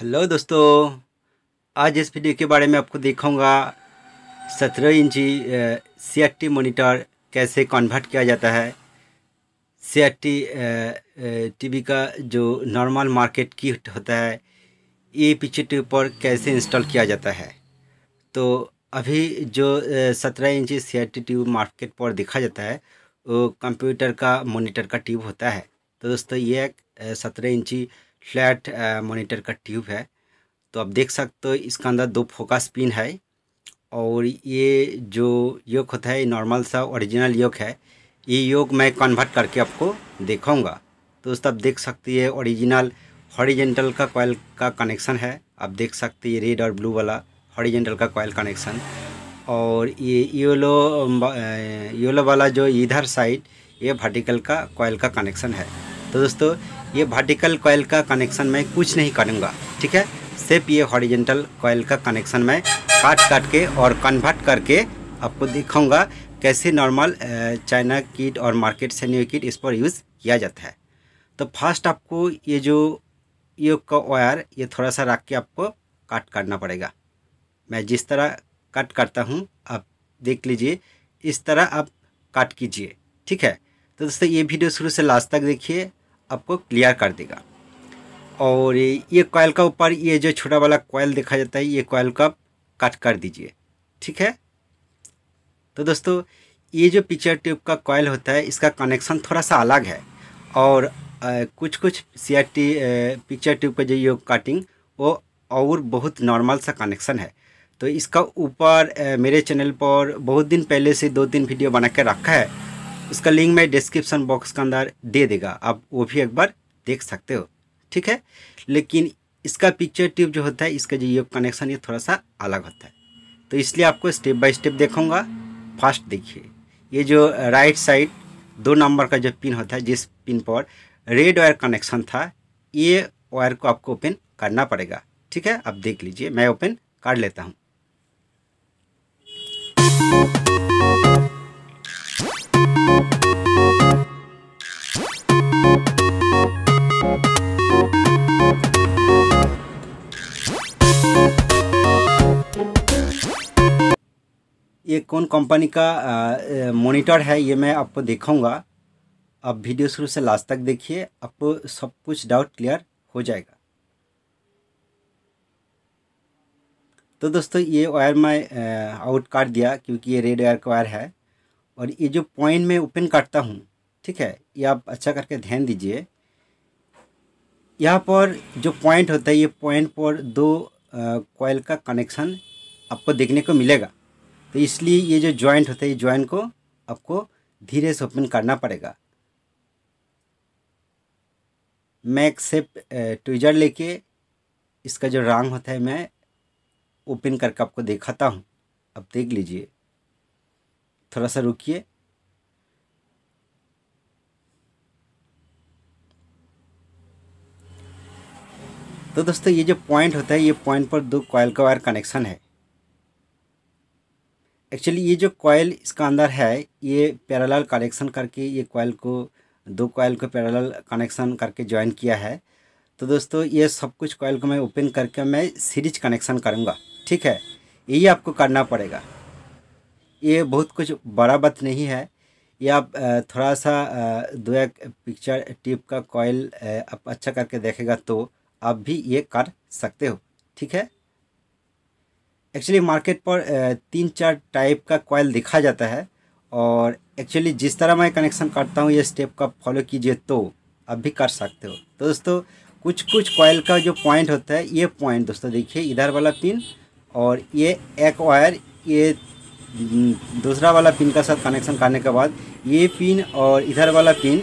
hello दोस्तों आज इस वीडियो के बारे में आपको दिखाऊंगा सत्रह इंची सी मॉनिटर कैसे कन्वर्ट किया जाता है सी टीवी का जो नॉर्मल मार्केट की होता है ये पीछे ट्यूब पर कैसे इंस्टॉल किया जाता है तो अभी जो सत्रह इंची सी ट्यूब मार्केट पर देखा जाता है वो कंप्यूटर का मॉनिटर का ट्यूब होता है तो दोस्तों ये एक सत्रह इंची फ्लैट मॉनिटर का ट्यूब है तो आप देख सकते हो इसका अंदर दो फोकस पिन है और ये जो योग होता है नॉर्मल सा ओरिजिनल योग है ये योग मैं कन्वर्ट करके आपको तो दोस्तों आप देख सकते ये ओरिजिनल हॉरिजेंटल का कॉयल का कनेक्शन है आप देख सकते ये रेड और ब्लू वाला हॉरिजेंटल का कॉयल कनेक्शन और ये योलो योलो वाला जो इधर साइड ये वर्टिकल का कॉयल का कनेक्शन है तो दोस्तों ये वर्टिकल कॉयल का कनेक्शन मैं कुछ नहीं करूँगा ठीक है सिर्फ ये हॉरिजेंटल कॉयल का कनेक्शन मैं काट काट के और कन्वर्ट करके आपको दिखाऊंगा कैसे नॉर्मल चाइना किट और मार्केट से न्यू किट इस पर यूज़ किया जाता है तो फर्स्ट आपको ये जो ये का वायर ये थोड़ा सा रख के आपको काट करना पड़ेगा मैं जिस तरह कट करता हूँ आप देख लीजिए इस तरह आप काट कीजिए ठीक है तो दोस्तों ये वीडियो शुरू से लास्ट तक देखिए आपको क्लियर कर देगा और ये कॉयल का ऊपर ये जो छोटा वाला कॉयल देखा जाता है ये कॉयल का कट कर दीजिए ठीक है तो दोस्तों ये जो पिक्चर ट्यूब का कॉयल होता है इसका कनेक्शन थोड़ा सा अलग है और आ, कुछ कुछ सी पिक्चर ट्यूब का जो ये कटिंग वो और बहुत नॉर्मल सा कनेक्शन है तो इसका ऊपर मेरे चैनल पर बहुत दिन पहले से दो तीन वीडियो बना के रखा है उसका लिंक मैं डिस्क्रिप्शन बॉक्स के अंदर दे देगा आप वो भी एक बार देख सकते हो ठीक है लेकिन इसका पिक्चर ट्यूब जो होता है इसका जो ये कनेक्शन ये थोड़ा सा अलग होता है तो इसलिए आपको स्टेप बाय स्टेप देखूँगा फर्स्ट देखिए ये जो राइट साइड दो नंबर का जो पिन होता है जिस पिन पर रेड वायर कनेक्शन था ये वायर को आपको ओपन करना पड़ेगा ठीक है आप देख लीजिए मैं ओपन कर लेता हूँ ये कौन कंपनी का मॉनिटर है ये मैं आपको दिखाऊंगा आप वीडियो शुरू से लास्ट तक देखिए आपको सब कुछ डाउट क्लियर हो जाएगा तो दोस्तों ये वायर मैं आउट काट दिया क्योंकि ये रेड वायर का वायर है और ये जो पॉइंट मैं ओपन काटता हूँ ठीक है ये आप अच्छा करके ध्यान दीजिए यहाँ पर जो पॉइंट होता है ये पॉइंट पर दो कॉयल का कनेक्शन आपको देखने को मिलेगा तो इसलिए ये जो ज्वाइंट होता है ये ज्वाइंट को आपको धीरे से ओपन करना पड़ेगा मैं एक सेप ट्विजर लेके इसका जो रंग होता है मैं ओपन करके आपको दिखाता हूँ आप देख लीजिए थोड़ा सा रुकिए तो दोस्तों ये जो पॉइंट होता है ये पॉइंट पर दो कॉयल का वायर कनेक्शन है एक्चुअली ये जो कॉयल इसका अंदर है ये पैरेलल कनेक्शन करके ये कॉयल को दो कॉयल को पैरेलल कनेक्शन करके ज्वाइन किया है तो दोस्तों ये सब कुछ कॉयल को मैं ओपन करके मैं सीरीज कनेक्शन करूँगा ठीक है यही आपको करना पड़ेगा ये बहुत कुछ बड़ा बात नहीं है ये आप थोड़ा सा दो एक पिक्चर टिप का कॉयल आप अच्छा करके देखेगा तो आप भी ये कर सकते हो ठीक है एक्चुअली मार्केट पर तीन चार टाइप का कॉयल देखा जाता है और एक्चुअली जिस तरह मैं कनेक्शन करता हूँ ये स्टेप का फॉलो कीजिए तो अब भी कर सकते हो तो दोस्तों कुछ कुछ कॉयल का जो पॉइंट होता है ये पॉइंट दोस्तों देखिए इधर वाला पिन और ये एक वायर ये दूसरा वाला पिन का साथ कनेक्शन करने के बाद ये पिन और इधर वाला पिन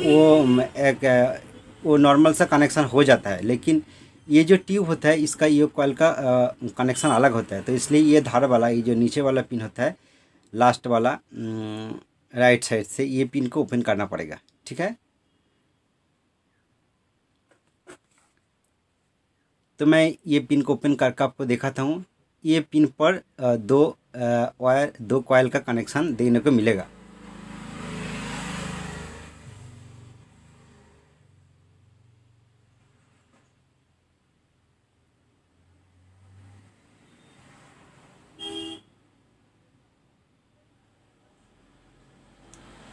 वो एक वो नॉर्मल सा कनेक्शन हो जाता है लेकिन ये जो ट्यूब होता है इसका ये कॉल का कनेक्शन अलग होता है तो इसलिए ये धार वाला ये जो नीचे वाला पिन होता है लास्ट वाला राइट साइड से ये पिन को ओपन करना पड़ेगा ठीक है तो मैं ये पिन को ओपन करके आपको दिखाता हूँ ये पिन पर दो वायर दो कॉयल का कनेक्शन देखने को मिलेगा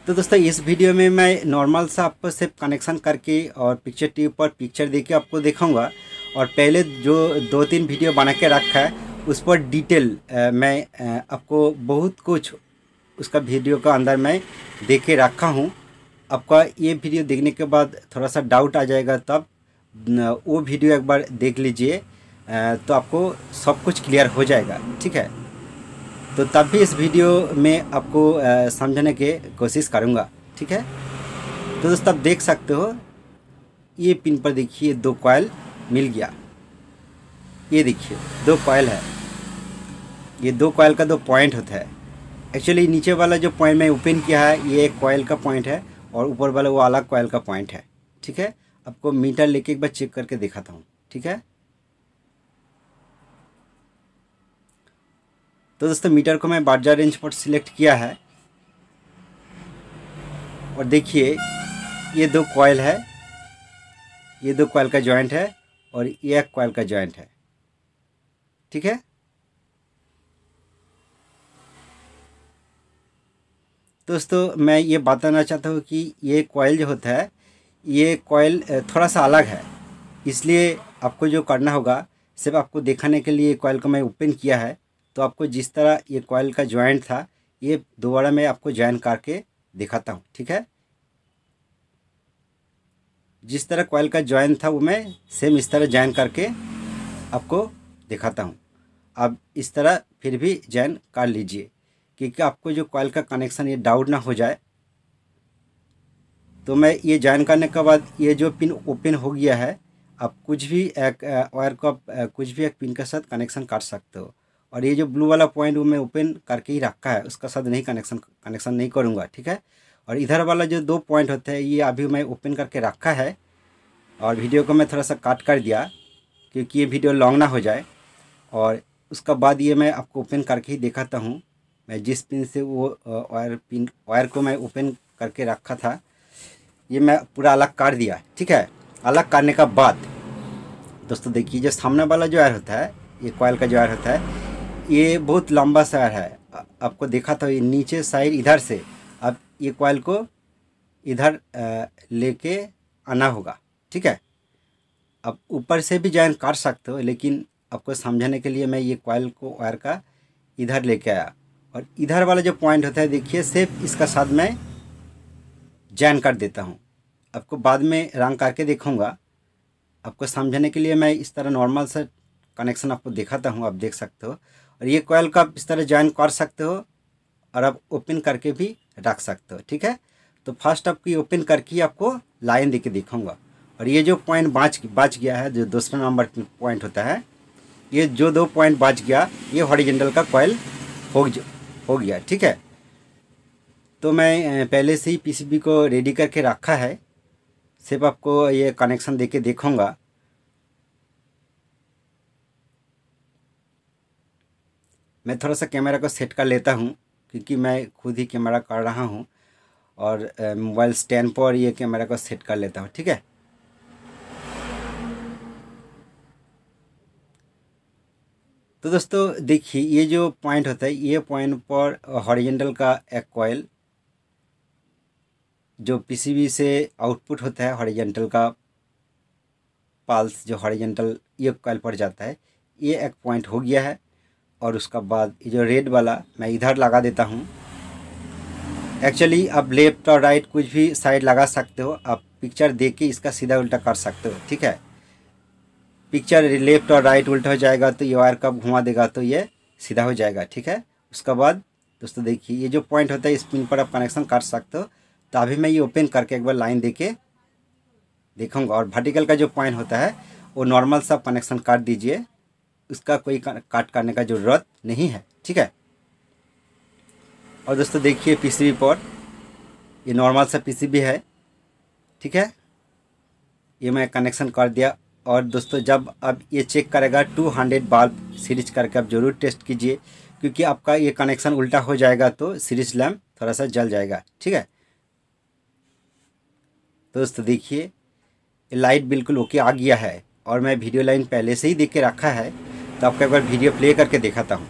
तो दोस्तों इस वीडियो में मैं नॉर्मल सा आपको सिर्फ कनेक्शन करके और पिक्चर ट्यूब पर पिक्चर दे के आपको दिखाऊंगा और पहले जो दो तीन वीडियो बना के रखा है उस पर डिटेल मैं आपको बहुत कुछ उसका वीडियो का अंदर मैं दे के रखा हूँ आपका ये वीडियो देखने के बाद थोड़ा सा डाउट आ जाएगा तब वो वीडियो एक बार देख लीजिए तो आपको सब कुछ क्लियर हो जाएगा ठीक है तो तब भी इस वीडियो में आपको समझने के कोशिश करूँगा ठीक है तो दोस्तों आप देख सकते हो ये पिन पर देखिए दो कॉयल मिल गया ये देखिए दो कॉयल है ये दो कॉयल का दो पॉइंट होता है एक्चुअली नीचे वाला जो पॉइंट मैं ओपन किया है ये एक कॉयल का पॉइंट है और ऊपर वाला वो अलग कॉयल का पॉइंट है ठीक है आपको मीटर लेके एक बार चेक करके दिखाता हूँ ठीक है तो दोस्तों मीटर को मैं बारजा रेंज पर सिलेक्ट किया है और देखिए ये दो कॉयल है ये दो कॉयल का जॉइंट है और ये एक कॉयल का जॉइंट है ठीक है दोस्तों मैं ये बताना चाहता हूँ कि ये कॉयल जो होता है ये कॉयल थोड़ा सा अलग है इसलिए आपको जो करना होगा सिर्फ आपको दिखाने के लिए कॉयल को मैं ओपन किया है तो आपको जिस तरह ये कॉयल का ज्वाइंट था ये दोबारा मैं आपको ज्वाइन करके दिखाता हूँ ठीक है जिस तरह कॉयल का ज्वाइन था वो मैं सेम इस तरह ज्वाइन करके आपको दिखाता हूँ आप इस तरह फिर भी ज्वाइन कर लीजिए क्योंकि आपको जो कॉयल का कनेक्शन ये डाउट ना हो जाए तो मैं ये ज्वाइन करने के बाद ये जो पिन ओपन हो गया है आप कुछ भी एक वायर को कुछ भी एक पिन के साथ कनेक्शन कर सकते हो और ये जो ब्लू वाला पॉइंट वो मैं ओपन करके ही रखा है उसका साथ नहीं कनेक्शन कनेक्शन नहीं करूँगा ठीक है और इधर वाला जो दो पॉइंट होते हैं ये अभी मैं ओपन करके रखा है और वीडियो को मैं थोड़ा सा काट कर दिया क्योंकि ये वीडियो लॉन्ग ना हो जाए और उसका बाद ये मैं आपको ओपन करके ही दिखाता हूँ मैं जिस पिन से वो वायर पिन वायर को मैं ओपन करके रखा था ये मैं पूरा अलग काट दिया ठीक है अलग काटने का बाद दोस्तों देखिए जो सामने वाला जो वायर होता है ये कॉयल का जो वायर होता है ये बहुत लंबा सायर है आपको देखा था तो ये नीचे साइड इधर से अब ये कॉयल को इधर लेके आना होगा ठीक है अब ऊपर से भी ज्वाइन कर सकते हो लेकिन आपको समझाने के लिए मैं ये कॉयल को वायर का इधर लेके आया और इधर वाला जो पॉइंट होता है देखिए सिर्फ इसका साथ मैं ज्वाइन कर देता हूँ आपको बाद में रंग करके देखूँगा आपको समझाने के लिए मैं इस तरह नॉर्मल सा कनेक्शन आपको दिखाता हूँ आप देख सकते हो और ये कॉयल को आप इस तरह ज्वाइन कर सकते हो और आप ओपन करके भी रख सकते हो ठीक है तो फर्स्ट आपकी ओपन करके आपको लाइन दे के और ये जो पॉइंट बाँच बाँच गया है जो दूसरा नंबर पॉइंट होता है ये जो दो पॉइंट बाँच गया ये हॉरिजेंटल का कॉयल हो हो गया ठीक है तो मैं पहले से ही पीसीबी को रेडी करके रखा है सिर्फ आपको ये कनेक्शन दे के देखूँगा मैं थोड़ा सा कैमरा को सेट कर लेता हूँ क्योंकि मैं खुद ही कैमरा कर रहा हूँ और मोबाइल स्टैंड पर ये कैमरा को सेट कर लेता हूँ ठीक है तो दोस्तों देखिए ये जो पॉइंट होता है ये पॉइंट पर हॉरिजेंटल का एक कॉयल जो पीसीबी से आउटपुट होता है हॉरिजेंटल का पाल्स जो हॉरिजेंटल ये कॉयल पर जाता है ये एक पॉइंट हो गया है और उसका बाद ये जो रेड वाला मैं इधर लगा देता हूँ एक्चुअली आप लेफ्ट और राइट कुछ भी साइड लगा सकते हो आप पिक्चर देख के इसका सीधा उल्टा कर सकते हो ठीक है पिक्चर लेफ्ट और राइट उल्टा हो जाएगा तो ये वायर कब घुमा देगा तो ये सीधा हो जाएगा ठीक है उसके बाद दोस्तों देखिए ये जो पॉइंट होता है इस पिन पर आप कनेक्शन कर सकते हो तो अभी मैं ये ओपन करके एक बार लाइन दे के देखूँगा और वर्टिकल का जो पॉइंट होता है वो नॉर्मल सा कनेक्शन काट दीजिए उसका कोई काट करने का ज़रूरत नहीं है ठीक है और दोस्तों देखिए पीसीबी पर ये नॉर्मल सा पीसीबी है ठीक है ये मैं कनेक्शन कर दिया और दोस्तों जब अब ये चेक करेगा 200 बल्ब सीरीज करके आप ज़रूर टेस्ट कीजिए क्योंकि आपका ये कनेक्शन उल्टा हो जाएगा तो सीरीज लैम्प थोड़ा सा जल जाएगा ठीक है दोस्तों देखिए लाइट बिल्कुल ओके आ गया है और मैं वीडियो लाइन पहले से ही देख के रखा है तो आपको एक बार वीडियो प्ले करके दिखाता हूँ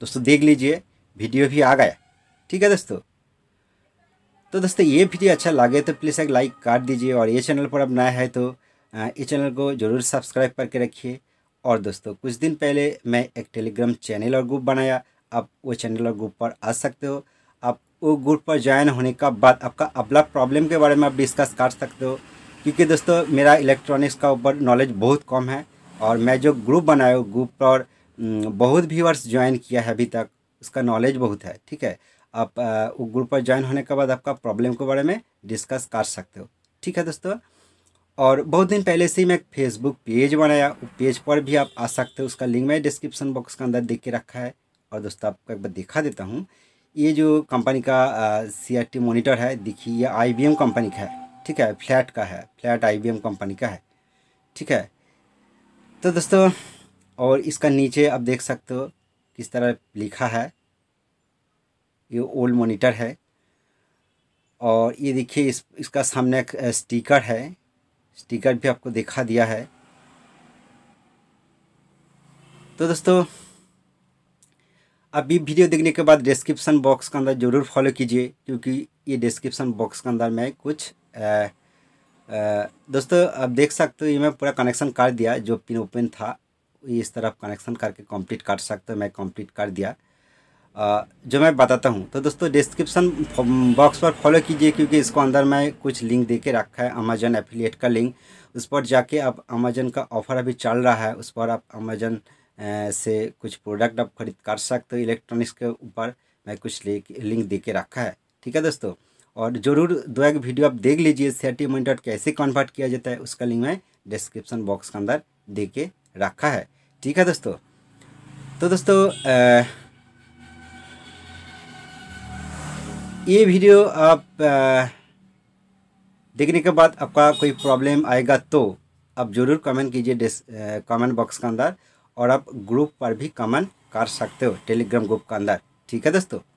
दोस्तों देख लीजिए वीडियो भी आ गया ठीक है दोस्तों तो दोस्तों ये वीडियो अच्छा लगे तो प्लीज़ एक लाइक कर दीजिए और ये चैनल पर अब नया है तो ये चैनल को ज़रूर सब्सक्राइब करके रखिए और दोस्तों कुछ दिन पहले मैं एक टेलीग्राम चैनल और ग्रुप बनाया आप वो चैनल और ग्रुप पर आ सकते हो आप वो ग्रुप पर ज्वाइन होने का बाद आपका अपला प्रॉब्लम के बारे में आप डिस्कस कर सकते हो क्योंकि दोस्तों मेरा इलेक्ट्रॉनिक्स का ऊपर नॉलेज बहुत कम है और मैं जो ग्रुप बनाया हूँ ग्रुप पर बहुत व्यूअर्स ज्वाइन किया है अभी तक उसका नॉलेज बहुत है ठीक है आप वो ग्रुप पर ज्वाइन होने के बाद आपका प्रॉब्लम के बारे में डिस्कस कर सकते हो ठीक है दोस्तों और बहुत दिन पहले से ही मैं एक फेसबुक पेज बनाया पेज पर भी आप आ सकते हो उसका लिंक मैं डिस्क्रिप्शन बॉक्स के अंदर देख के रखा है और दोस्तों आपको एक बार दिखा देता हूँ ये जो कंपनी का सी आर टी मोनिटर है देखिए ये आई बी एम कंपनी का है ठीक है फ्लैट का है flat I B M company का है ठीक है तो दोस्तों और इसका नीचे आप देख सकते हो किस तरह लिखा है ये ओल्ड मॉनिटर है और ये देखिए इस इसका सामने एक स्टिकर है स्टिकर भी आपको दिखा दिया है तो दोस्तों आप ये वीडियो देखने के बाद डिस्क्रिप्शन बॉक्स के अंदर ज़रूर फॉलो कीजिए क्योंकि ये डिस्क्रिप्शन बॉक्स के अंदर मैं कुछ आ, दोस्तों आप देख सकते हो ये मैं पूरा कनेक्शन कर दिया जो पिन ओपन था इस तरफ कनेक्शन करके कंप्लीट कर सकते हो मैं कंप्लीट कर दिया जो मैं बताता हूँ तो दोस्तों डिस्क्रिप्शन बॉक्स पर फॉलो कीजिए क्योंकि इसको अंदर मैं कुछ लिंक दे के रखा है अमेजन एफिलिएट का लिंक उस पर जाके आप अमेजन का ऑफर अभी चल रहा है उस पर आप अमेजन से कुछ प्रोडक्ट आप खरीद कर सकते हो इलेक्ट्रॉनिक्स के ऊपर मैं कुछ लिंक दे के रखा है ठीक है दोस्तों और ज़रूर दो एक वीडियो आप देख लीजिए सी आर मॉनिटर कैसे कन्वर्ट किया जाता है उसका लिंक मैं डिस्क्रिप्शन बॉक्स के अंदर दे के रखा है ठीक है दोस्तों तो दोस्तों आ, ये वीडियो आप आ, देखने के बाद आपका कोई प्रॉब्लम आएगा तो आप ज़रूर कमेंट कीजिए कमेंट बॉक्स के अंदर और आप ग्रुप पर भी कमेंट कर सकते हो टेलीग्राम ग्रुप के अंदर ठीक है दोस्तों